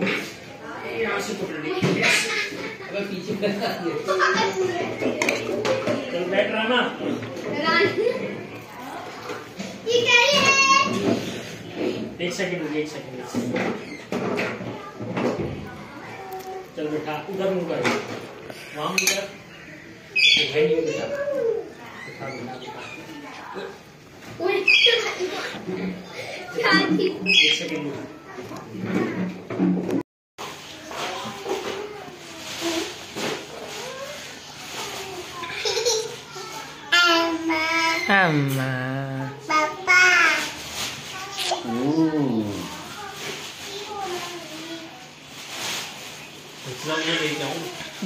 ना एक सेकंड एक सेकंड चल बेटा उधर मुंह कर वहां मुंह कर है नहीं बेटा बेटा बेटा ओए एक सेकंड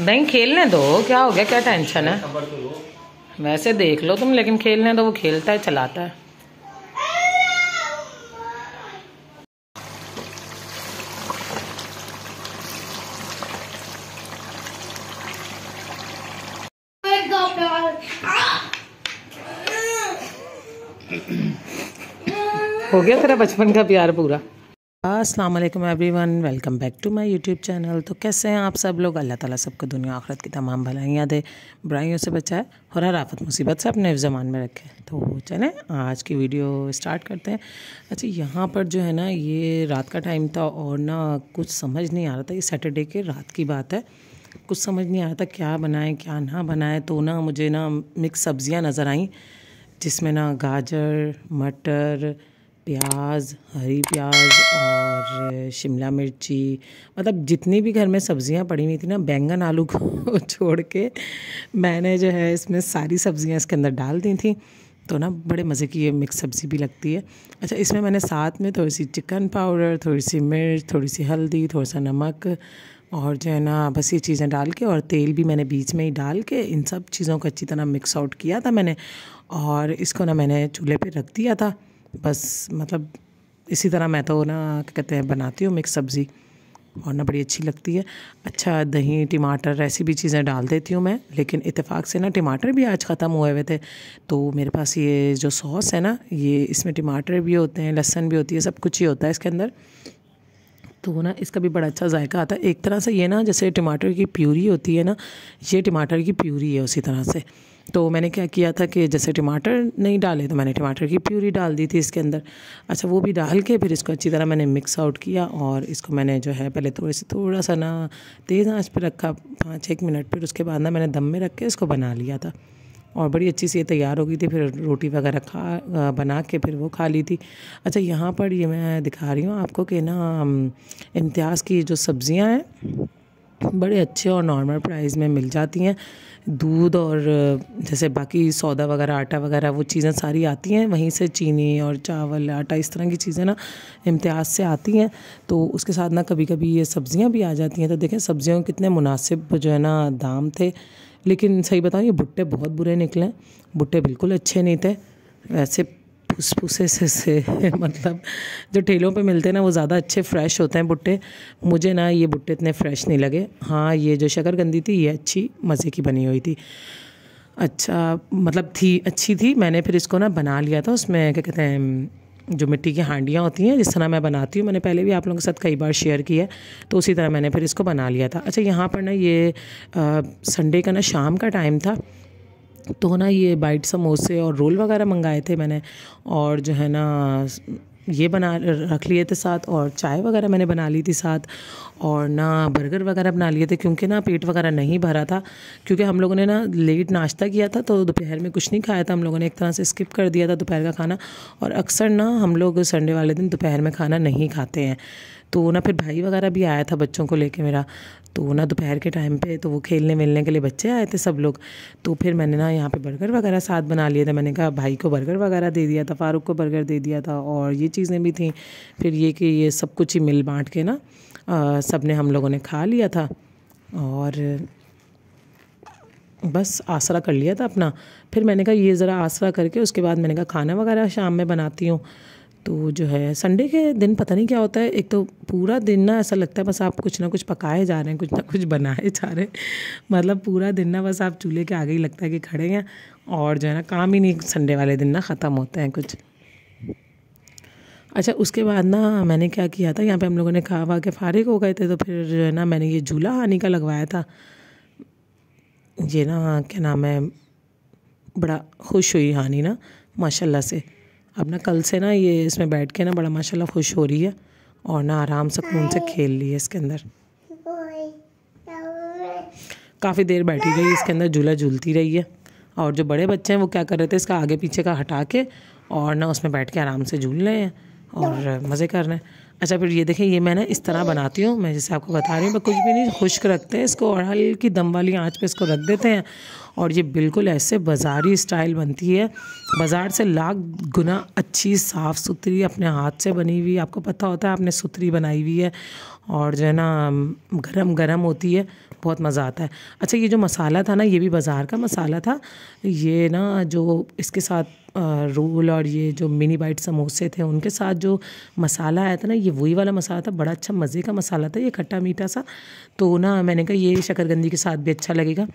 नहीं खेलने दो क्या हो गया क्या टेंशन है तो वैसे देख लो तुम लेकिन खेलने दो वो खेलता है चलाता है हो गया तेरा बचपन का प्यार पूरा अस्सलाम वालेकुम everyone welcome back to my YouTube channel तो कैसे हैं आप सब लोग अल्लाह ताला सबको दुनिया आखरत की तमाम भलाइयाँ दे बुराइयों से बचाए और हर आफत मुसीबत से अपने जमान में रखें तो चलें आज की वीडियो स्टार्ट करते हैं अच्छा यहाँ पर जो है ना ये रात का टाइम था और ना कुछ समझ नहीं आ रहा था ये सैटरडे के रात की बात है कुछ समझ नहीं आ रहा था क्या बनाएँ क्या ना बनाएँ तो ना मुझे ना मिक्स सब्ज़ियाँ नज़र आईं जिसमें ना गाजर मटर प्याज हरी प्याज और शिमला मिर्ची मतलब जितनी भी घर में सब्ज़ियाँ पड़ी हुई थी ना बैंगन आलू को छोड़ के मैंने जो है इसमें सारी सब्ज़ियाँ इसके अंदर डाल दी थी तो ना बड़े मज़े की ये मिक्स सब्ज़ी भी लगती है अच्छा इसमें मैंने साथ में थोड़ी सी चिकन पाउडर थोड़ी सी मिर्च थोड़ी सी हल्दी थोड़ा सा नमक और जो है ना बस ये चीज़ें डाल के और तेल भी मैंने बीच में ही डाल के इन सब चीज़ों को अच्छी तरह मिक्स आउट किया था मैंने और इसको ना मैंने चूल्हे पर रख दिया था बस मतलब इसी तरह मैं तो ना क्या कहते हैं बनाती हूँ मिक्स सब्ज़ी और ना बड़ी अच्छी लगती है अच्छा दही टमाटर ऐसी भी चीज़ें डाल देती हूँ मैं लेकिन इतफ़ाक़ से ना टमाटर भी आज ख़त्म हुए हुए थे तो मेरे पास ये जो सॉस है ना ये इसमें टमाटर भी होते हैं लहसन भी होती है सब कुछ ही होता है इसके अंदर तो ना इसका भी बड़ा अच्छा जायका आता है एक तरह से ये ना जैसे टमाटर की प्यूरी होती है ना ये टमाटर की प्यूरी है उसी तरह से तो मैंने क्या किया था कि जैसे टमाटर नहीं डाले तो मैंने टमाटर की प्यूरी डाल दी थी इसके अंदर अच्छा वो भी डाल के फिर इसको अच्छी तरह मैंने मिक्स आउट किया और इसको मैंने जो है पहले थोड़े से थोड़ा सा ना तेज़ आँच पर रखा पाँच एक मिनट फिर उसके बाद ना मैंने दम में रख के इसको बना लिया था और बड़ी अच्छी सी ये तैयार हो गई थी फिर रोटी वगैरह खा बना के फिर वो खा ली थी अच्छा यहाँ पर ये मैं दिखा रही हूँ आपको कि ना इम्तियाज़ की जो सब्ज़ियाँ हैं बड़े अच्छे और नॉर्मल प्राइस में मिल जाती हैं दूध और जैसे बाकी सौदा वगैरह आटा वगैरह वो चीज़ें सारी आती हैं वहीं से चीनी और चावल आटा इस तरह की चीज़ें ना इम्तियाज़ से आती हैं तो उसके साथ ना कभी कभी ये सब्ज़ियाँ भी आ जाती हैं तो देखें सब्ज़ियों के कितने मुनासिब जो है ना दाम थे लेकिन सही बताऊँ ये भुट्टे बहुत बुरे निकले भुट्टे बिल्कुल अच्छे नहीं थे वैसे फूसफूसे से से मतलब जो ठेलों पे मिलते हैं ना वो ज़्यादा अच्छे फ्रेश होते हैं भुट्टे मुझे ना ये भुट्टे इतने फ्रेश नहीं लगे हाँ ये जो शकर गंदी थी ये अच्छी मज़े की बनी हुई थी अच्छा मतलब थी अच्छी थी मैंने फिर इसको ना बना लिया था उसमें क्या कहते हैं जो मिट्टी की हांडियाँ होती हैं जिस तरह मैं बनाती हूँ मैंने पहले भी आप लोगों के साथ कई बार शेयर किया तो उसी तरह मैंने फिर इसको बना लिया था अच्छा यहाँ पर ना ये संडे का ना शाम का टाइम था तो ना ये बाइट समोसे और रोल वगैरह मंगाए थे मैंने और जो है ना ये बना रख लिए थे साथ और चाय वगैरह मैंने बना ली थी साथ और ना बर्गर वगैरह बना लिए थे क्योंकि ना पेट वगैरह नहीं भरा था क्योंकि हम लोगों ने ना लेट नाश्ता किया था तो दोपहर में कुछ नहीं खाया था हम लोगों ने एक तरह से स्किप कर दिया था दोपहर का खाना और अक्सर ना हम लोग संडे वाले दिन दोपहर में खाना नहीं खाते हैं तो ना फिर भाई वगैरह भी आया था बच्चों को लेके मेरा तो वो ना दोपहर के टाइम पे तो वो खेलने मिलने के लिए बच्चे आए थे सब लोग तो फिर मैंने ना यहाँ पे बर्गर वगैरह साथ बना लिए थे मैंने कहा भाई को बर्गर वगैरह दे दिया था फारूक को बर्गर दे दिया था और ये चीज़ें भी थी फिर ये कि ये सब कुछ ही मिल बाँट के ना सब ने हम लोगों ने खा लिया था और बस आसरा कर लिया था अपना फिर मैंने कहा ये ज़रा आसरा करके उसके बाद मैंने कहा खाना वगैरह शाम में बनाती हूँ तो जो है संडे के दिन पता नहीं क्या होता है एक तो पूरा दिन ना ऐसा लगता है बस आप कुछ ना कुछ पकाए जा रहे हैं कुछ ना कुछ बनाए जा रहे हैं मतलब पूरा दिन ना बस आप चूल्हे के आगे ही लगता है कि खड़े हैं और जो है ना काम ही नहीं संडे वाले दिन ना ख़त्म होते हैं कुछ अच्छा उसके बाद ना मैंने क्या किया था यहाँ पे हम लोगों ने खा वा के फारिग हो गए थे तो फिर जो है ना मैंने ये झूला हानि का लगवाया था ये ना क्या नाम है बड़ा खुश हुई हानि ना माशाल्लाह से अब ना कल से ना ये इसमें बैठ के ना बड़ा माशाल्लाह खुश हो रही है और ना आराम से खून से खेल रही है इसके अंदर काफ़ी देर बैठी रही इसके अंदर झूला झूलती रही है और जो बड़े बच्चे हैं वो क्या कर रहे थे इसका आगे पीछे का हटा के और ना उसमें बैठ के आराम से झूल रहे हैं और मज़े कर रहे हैं अच्छा फिर ये देखें ये मैं ना इस तरह बनाती हूँ मैं जैसे आपको बता रही हूँ मैं कुछ भी नहीं खुश्क रखते हैं इसको और हल्की दम वाली आँच पे इसको रख देते हैं और ये बिल्कुल ऐसे बाज़ारी स्टाइल बनती है बाज़ार से लाख गुना अच्छी साफ़ सुथरी अपने हाथ से बनी हुई आपको पता होता है आपने सुथरी बनाई हुई है और जो है ना गरम गरम होती है बहुत मज़ा आता है अच्छा ये जो मसाला था ना ये भी बाज़ार का मसाला था ये ना जो इसके साथ रोल और ये जो मिनी बाइट समोसे थे उनके साथ जो मसाला आया था ना ये वही वाला मसाला था बड़ा अच्छा मज़े का मसाला था ये खट्टा मीठा सा तो ना मैंने कहा ये शकरगंदी के साथ भी अच्छा लगेगा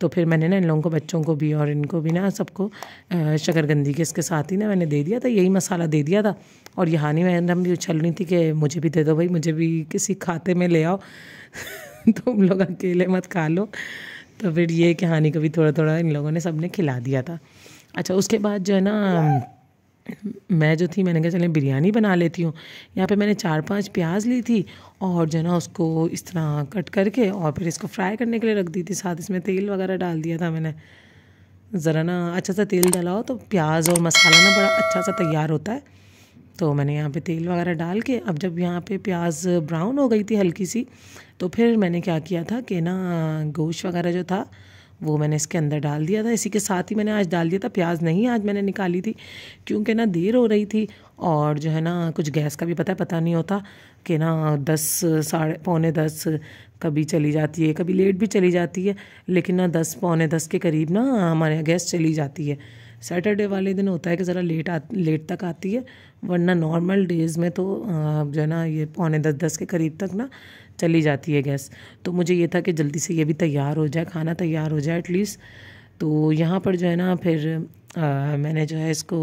तो फिर मैंने ना इन लोगों को बच्चों को भी और इनको भी ना सबको शकरगंदी के इसके साथ ही ना मैंने दे दिया था यही मसाला दे दिया था और यहाँ नहीं हम भी उछल रही थी कि मुझे भी दे दो भाई मुझे भी किसी खाते में ले आओ तुम लोग अकेले मत खा लो तो फिर ये कहानी को भी थोड़ा थोड़ा इन लोगों ने सबने खिला दिया था अच्छा उसके बाद जो है ना मैं जो थी मैंने कहा चले बिरयानी बना लेती हूँ यहाँ पे मैंने चार पांच प्याज ली थी और जो है ना उसको इस तरह कट करके और फिर इसको फ्राई करने के लिए रख दी थी साथ इसमें तेल वगैरह डाल दिया था मैंने ज़रा ना अच्छा सा तेल डालाओ तो प्याज और मसाला ना बड़ा अच्छा सा तैयार होता है तो मैंने यहाँ पे तेल वगैरह डाल के अब जब यहाँ पे प्याज ब्राउन हो गई थी हल्की सी तो फिर मैंने क्या किया था कि ना गोश्त वगैरह जो था वो मैंने इसके अंदर डाल दिया था इसी के साथ ही मैंने आज डाल दिया था प्याज नहीं आज मैंने निकाली थी क्योंकि ना देर हो रही थी और जो है ना कुछ गैस का भी पता है पता नहीं होता कि ना दस साढ़े पौने दस कभी चली जाती है कभी लेट भी चली जाती है लेकिन ना दस पौने दस के करीब ना हमारे यहाँ गैस चली जाती है सैटरडे वाले दिन होता है कि ज़रा लेट आ लेट तक आती है वरना नॉर्मल डेज़ में तो जो है ना ये पौने दस दस के करीब तक ना चली जाती है गैस तो मुझे ये था कि जल्दी से ये भी तैयार हो जाए खाना तैयार हो जाए एटलीस्ट तो यहाँ पर जो है ना फिर आ, मैंने जो है इसको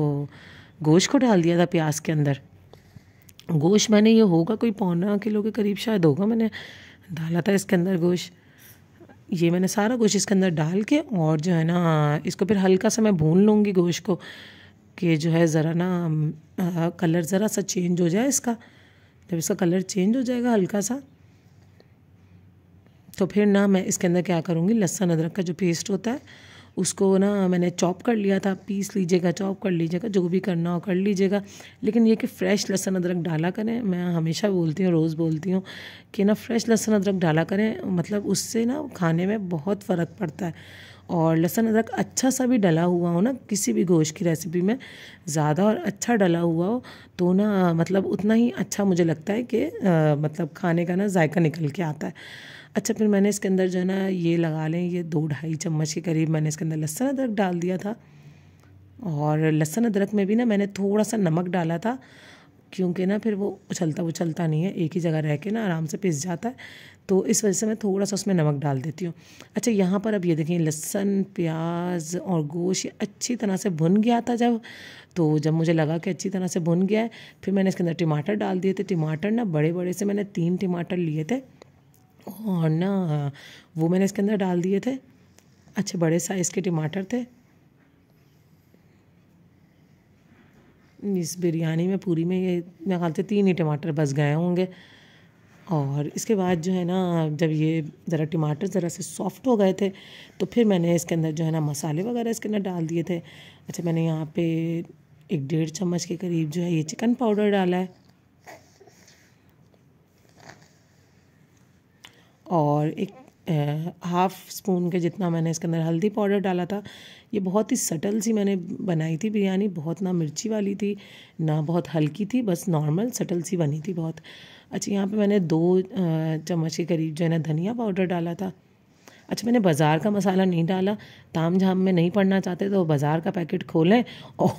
गोश्त को डाल दिया था प्याज के अंदर गोश्त मैंने ये होगा कोई पौना किलो के करीब शायद होगा मैंने डाला था इसके अंदर गोश्त ये मैंने सारा गोश्त इसके अंदर डाल के और जो है ना इसको फिर हल्का सा मैं भून लूँगी गोश्त को कि जो है ज़रा ना आ, कलर ज़रा सा चेंज हो जाए इसका जब इसका कलर चेंज हो जाएगा हल्का सा तो फिर ना मैं इसके अंदर क्या करूँगी लहसुन अदरक का जो पेस्ट होता है उसको ना मैंने चॉप कर लिया था पीस लीजिएगा चॉप कर लीजिएगा जो भी करना हो कर लीजिएगा लेकिन ये कि फ़्रेश लहसुन अदरक डाला करें मैं हमेशा बोलती हूँ रोज़ बोलती हूँ कि ना फ़्रेश लहसुन अदरक डाला करें मतलब उससे ना खाने में बहुत फ़र्क पड़ता है और लहसुन अदरक अच्छा सा भी डला हुआ हो ना किसी भी गोश्त की रेसिपी में ज़्यादा और अच्छा डला हुआ हो तो ना मतलब उतना ही अच्छा मुझे लगता है कि मतलब खाने का ना जायका निकल के आता है अच्छा फिर मैंने इसके अंदर जो है ना ये लगा लें ये दो ढाई चम्मच के करीब मैंने इसके अंदर लहसुन अदरक डाल दिया था और लहसुन अदरक में भी ना मैंने थोड़ा सा नमक डाला था क्योंकि ना फिर वो उछलता उछलता नहीं है एक ही जगह रह के ना आराम से पिस जाता है तो इस वजह से मैं थोड़ा सा उसमें नमक डाल देती हूँ अच्छा यहाँ पर अब ये देखें लहसन प्याज और गोश्त अच्छी तरह से भुन गया था जब तो जब मुझे लगा कि अच्छी तरह से भुन गया है फिर मैंने इसके अंदर टमाटर डाल दिए थे टमाटर ना बड़े बड़े से मैंने तीन टमाटर लिए थे और ना वो मैंने इसके अंदर डाल दिए थे अच्छे बड़े साइज़ के टमाटर थे इस बिरयानी में पूरी में ये मेरे ख्याल से तीन ही टमाटर बस गए होंगे और इसके बाद जो है ना जब ये ज़रा टमाटर ज़रा से सॉफ्ट हो गए थे तो फिर मैंने इसके अंदर जो है ना मसाले वगैरह इसके अंदर डाल दिए थे अच्छा मैंने यहाँ पे एक डेढ़ चम्मच के करीब जो है ये चिकन पाउडर डाला है और एक हाफ़ स्पून के जितना मैंने इसके अंदर हल्दी पाउडर डाला था ये बहुत ही सटल सी मैंने बनाई थी बिरयानी बहुत ना मिर्ची वाली थी ना बहुत हल्की थी बस नॉर्मल सटल सी बनी थी बहुत अच्छा यहाँ पे मैंने दो चम्मच के करीब जो है ना धनिया पाउडर डाला था अच्छा मैंने बाज़ार का मसाला नहीं डाला ताम झाम में नहीं पड़ना चाहते तो बाज़ार का पैकेट खोलें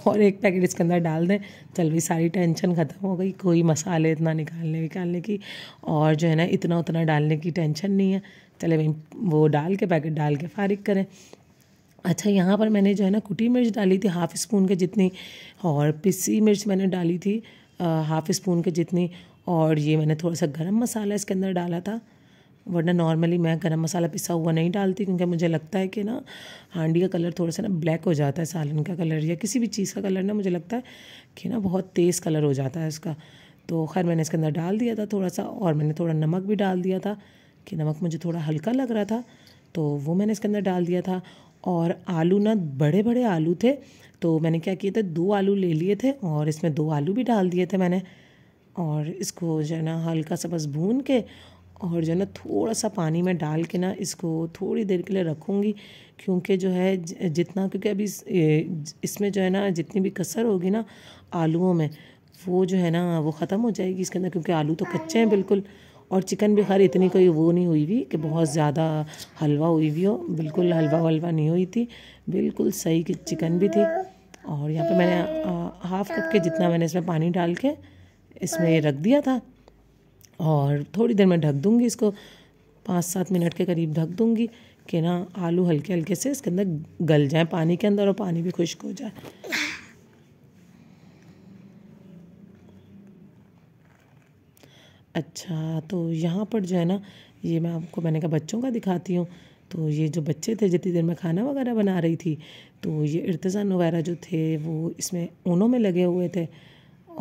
और एक पैकेट इसके अंदर डाल दें चल भी सारी टेंशन ख़त्म हो गई कोई मसाले इतना निकालने निकालने की और जो है ना इतना उतना डालने की टेंशन नहीं है चले भाई वो डाल के पैकेट डाल के फारिग करें अच्छा यहाँ पर मैंने जो है ना कुटी मिर्च डाली थी हाफ़ स्पून के जितनी और पिसी मिर्च मैंने डाली थी हाफ़ स्पून के जितनी और ये मैंने थोड़ा सा गरम मसाला इसके अंदर डाला था वरना नॉर्मली मैं गरम मसाला पिसा हुआ नहीं डालती क्योंकि मुझे लगता है कि ना हांडी का कलर थोड़ा सा ना ब्लैक हो जाता है सालन का कलर या किसी भी चीज़ का कलर ना मुझे लगता है कि ना बहुत तेज़ कलर हो जाता है उसका तो खैर मैंने इसके अंदर डाल दिया था थोड़ा सा और मैंने थोड़ा नमक भी डाल दिया था कि नमक मुझे थोड़ा हल्का लग रहा था तो वो मैंने इसके अंदर डाल दिया था और आलू ना बड़े बड़े आलू थे तो मैंने क्या किया था दो आलू ले लिए थे और इसमें दो आलू भी डाल दिए थे मैंने और इसको जो है ना हल्का सा बस भून के और जो है ना थोड़ा सा पानी में डाल के ना इसको थोड़ी देर के लिए रखूँगी क्योंकि जो है जितना क्योंकि अभी इसमें जो है ना जितनी भी कसर होगी ना आलूओं में वो जो है ना वो ख़त्म हो जाएगी इसके अंदर क्योंकि आलू तो कच्चे हैं बिल्कुल और चिकन भी खैर इतनी कोई वो नहीं हुई हुई कि बहुत ज़्यादा हलवा हुई हुई हो बिल्कुल हलवा हलवा नहीं हुई थी बिल्कुल सही की चिकन भी थी और यहाँ पे मैंने हाफ़ कप के जितना मैंने इसमें पानी डाल के इसमें रख दिया था और थोड़ी देर में ढक दूँगी इसको पाँच सात मिनट के करीब ढक दूँगी कि ना आलू हल्के हल्के से इसके अंदर गल जाए पानी के अंदर और पानी भी खुश्क हो जाए अच्छा तो यहाँ पर जो है ना ये मैं आपको मैंने कहा बच्चों का दिखाती हूँ तो ये जो बच्चे थे जितनी देर में खाना वगैरह बना रही थी तो ये इर्तज़ान वगैरह जो थे वो इसमें ऊनों में लगे हुए थे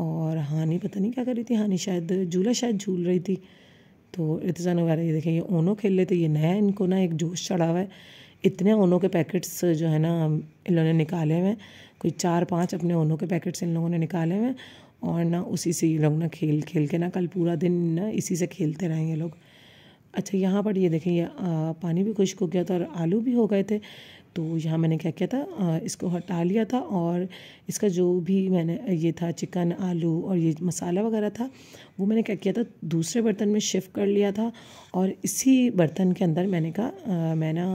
और हानि पता नहीं क्या कर रही थी हानि शायद झूला शायद झूल रही थी तो इतज़ान वगैरह ये देखें ये ओनो खेल लेते ये नया इनको ना एक जोश चढ़ा हुआ है इतने ओनो के पैकेट्स जो है ना इन लोगों ने निकाले हुए हैं कोई चार पांच अपने ओनो के पैकेट्स इन लोगों ने निकाले हुए हैं और ना उसी से ये लोग ना खेल खेल के ना कल पूरा दिन ना इसी से खेलते रहें ये लोग अच्छा यहाँ पर ये देखें ये पानी भी खुश्क हो गया था और आलू भी हो गए थे तो यहाँ मैंने क्या किया था इसको हटा लिया था और इसका जो भी मैंने ये था चिकन आलू और ये मसाला वगैरह था वो मैंने क्या किया था दूसरे बर्तन में शिफ्ट कर लिया था और इसी बर्तन के अंदर मैंने कहा मैं ना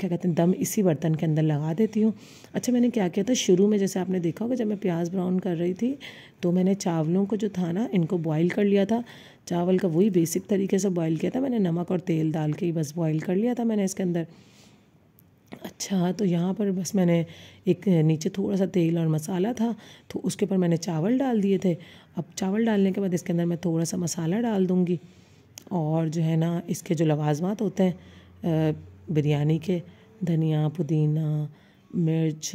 क्या कहते हैं दम इसी बर्तन के अंदर लगा देती हूँ अच्छा मैंने क्या किया था शुरू में जैसे आपने देखा होगा जब मैं प्याज ब्राउन कर रही थी तो मैंने चावलों को जो था ना इनको बॉईल कर लिया था चावल का वही बेसिक तरीके से बॉईल किया था मैंने नमक और तेल डाल के ही बस बॉईल कर लिया था मैंने इसके अंदर अच्छा तो यहाँ पर बस मैंने एक नीचे थोड़ा सा तेल और मसाला था तो उसके ऊपर मैंने चावल डाल दिए थे अब चावल डालने के बाद इसके अंदर मैं थोड़ा सा मसाला डाल दूँगी और जो है ना इसके जो लवाजमात होते हैं बिरयानी के धनिया पुदीना मिर्च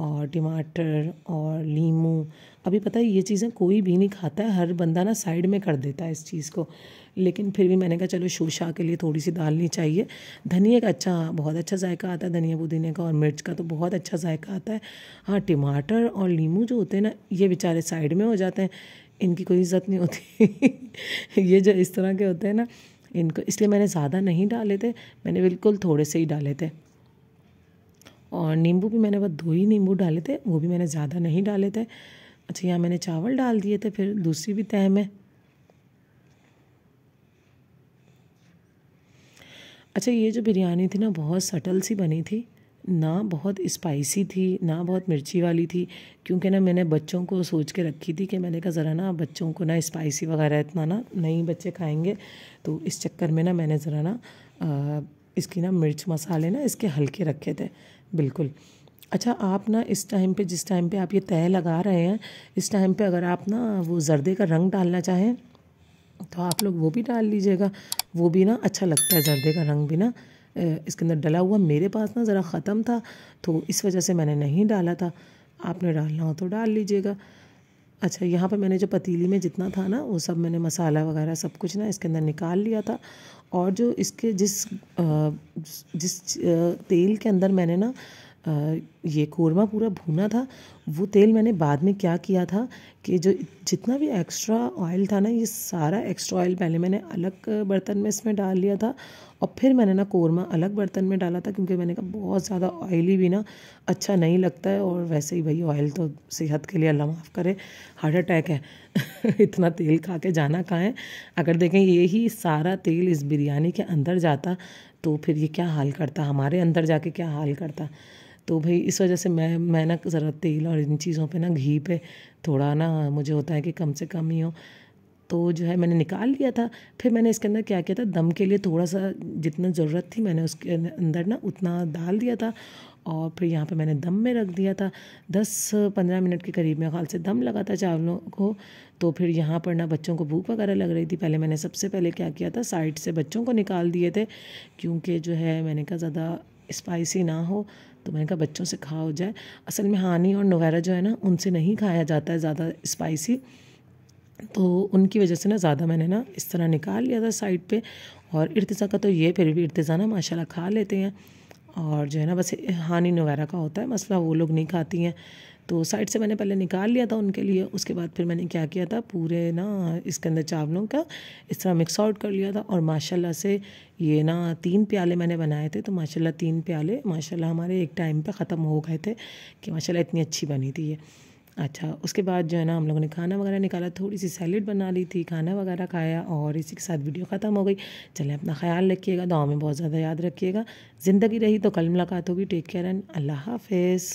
और टमाटर और लीमू अभी पता है ये चीज़ें कोई भी नहीं खाता है हर बंदा ना साइड में कर देता है इस चीज़ को लेकिन फिर भी मैंने कहा चलो शोशा के लिए थोड़ी सी डालनी चाहिए धनिया का अच्छा बहुत अच्छा जायका आता है धनिया पुदीने का और मिर्च का तो बहुत अच्छा जायका आता है हाँ टमाटर और नींबू जो होते हैं ना ये बेचारे साइड में हो जाते हैं इनकी कोई इज्जत नहीं होती ये जो इस तरह के होते हैं ना इनको इसलिए मैंने ज़्यादा नहीं डाले थे मैंने बिल्कुल थोड़े से ही डाले थे और नींबू भी मैंने बस दो ही नींबू डाले थे वो भी मैंने ज़्यादा नहीं डाले थे अच्छा यहाँ मैंने चावल डाल दिए थे फिर दूसरी भी तय में अच्छा ये जो बिरयानी थी ना बहुत सटल सी बनी थी ना बहुत स्पाइसी थी ना बहुत मिर्ची वाली थी क्योंकि ना मैंने बच्चों को सोच के रखी थी कि मैंने कहा ज़रा ना बच्चों को ना स्पाइसी वगैरह इतना ना नहीं बच्चे खाएंगे तो इस चक्कर में ना मैंने ज़रा ना इसकी ना मिर्च मसाले ना इसके हल्के रखे थे बिल्कुल अच्छा आप ना इस टाइम पे जिस टाइम पे आप ये तय लगा रहे हैं इस टाइम पे अगर आप ना वो जर्दे का रंग डालना चाहें तो आप लोग वो भी डाल लीजिएगा वो भी ना अच्छा लगता है जर्दे का रंग भी ना इसके अंदर डला हुआ मेरे पास ना ज़रा ख़त्म था तो इस वजह से मैंने नहीं डाला था आपने डालना हो तो डाल लीजिएगा अच्छा यहाँ पर मैंने जो पतीली में जितना था ना वो सब मैंने मसाला वगैरह सब कुछ ना इसके अंदर निकाल लिया था और जो इसके जिस जिस तेल के अंदर मैंने ना ये कोरमा पूरा भुना था वो तेल मैंने बाद में क्या किया था कि जो जितना भी एक्स्ट्रा ऑयल था ना ये सारा एक्स्ट्रा ऑयल पहले मैंने अलग बर्तन में इसमें डाल लिया था और फिर मैंने ना कोरमा अलग बर्तन में डाला था क्योंकि मैंने कहा बहुत ज़्यादा ऑयली भी ना अच्छा नहीं लगता है और वैसे ही भाई ऑयल तो सेहत के लिए अल्लाह माफ़ करे हार्ट अटैक है इतना तेल खा के जाना कहाँ है अगर देखें ये सारा तेल इस बिरयानी के अंदर जाता तो फिर ये क्या हाल करता हमारे अंदर जाके क्या हाल करता तो भाई इस वजह से मैं मैं ना ज़रा तेल और इन चीज़ों पे ना घी पे थोड़ा ना मुझे होता है कि कम से कम ही हो तो जो है मैंने निकाल लिया था फिर मैंने इसके अंदर क्या किया था दम के लिए थोड़ा सा जितना ज़रूरत थी मैंने उसके अं, अंदर ना उतना डाल दिया था और फिर यहाँ पे मैंने दम में रख दिया था दस पंद्रह मिनट के करीब मेरे ख्याल से दम लगा था चावलों को तो फिर यहाँ पर ना बच्चों को भूख वगैरह लग रही थी पहले मैंने सबसे पहले क्या किया था साइड से बच्चों को निकाल दिए थे क्योंकि जो है मैंने कहा ज़्यादा स्पाइसी ना हो तो मैंने कहा बच्चों से खा हो जाए असल में हानी और नवैरा जो है ना उनसे नहीं खाया जाता है ज़्यादा स्पाइसी तो उनकी वजह से ना ज़्यादा मैंने ना इस तरह निकाल लिया था साइड पे और इर्तज़ा का तो ये फिर भी इर्तज़ा ना माशाल्लाह खा लेते हैं और जो है ना बस हानि वगैरह का होता है मसला वो लोग नहीं खाती हैं तो साइड से मैंने पहले निकाल लिया था उनके लिए उसके बाद फिर मैंने क्या किया था पूरे ना इसके अंदर चावलों का इस तरह मिक्स आउट कर लिया था और माशाल्लाह से ये ना तीन प्याले मैंने बनाए थे तो माशाल्लाह तीन प्याले माशाल्लाह हमारे एक टाइम पे ख़त्म हो गए थे कि माशाल्लाह इतनी अच्छी बनी थी ये अच्छा उसके बाद जो है ना हम लोगों ने खाना वगैरह निकाला थोड़ी सी सैलड बना ली थी खाना वगैरह खाया और इसी के साथ वीडियो ख़त्म हो गई चलें अपना ख्याल रखिएगा दुआ में बहुत ज़्यादा याद रखिएगा ज़िंदगी रही तो कल मुलाकात होगी टेक केयर एंड अल्लाह हाफिज़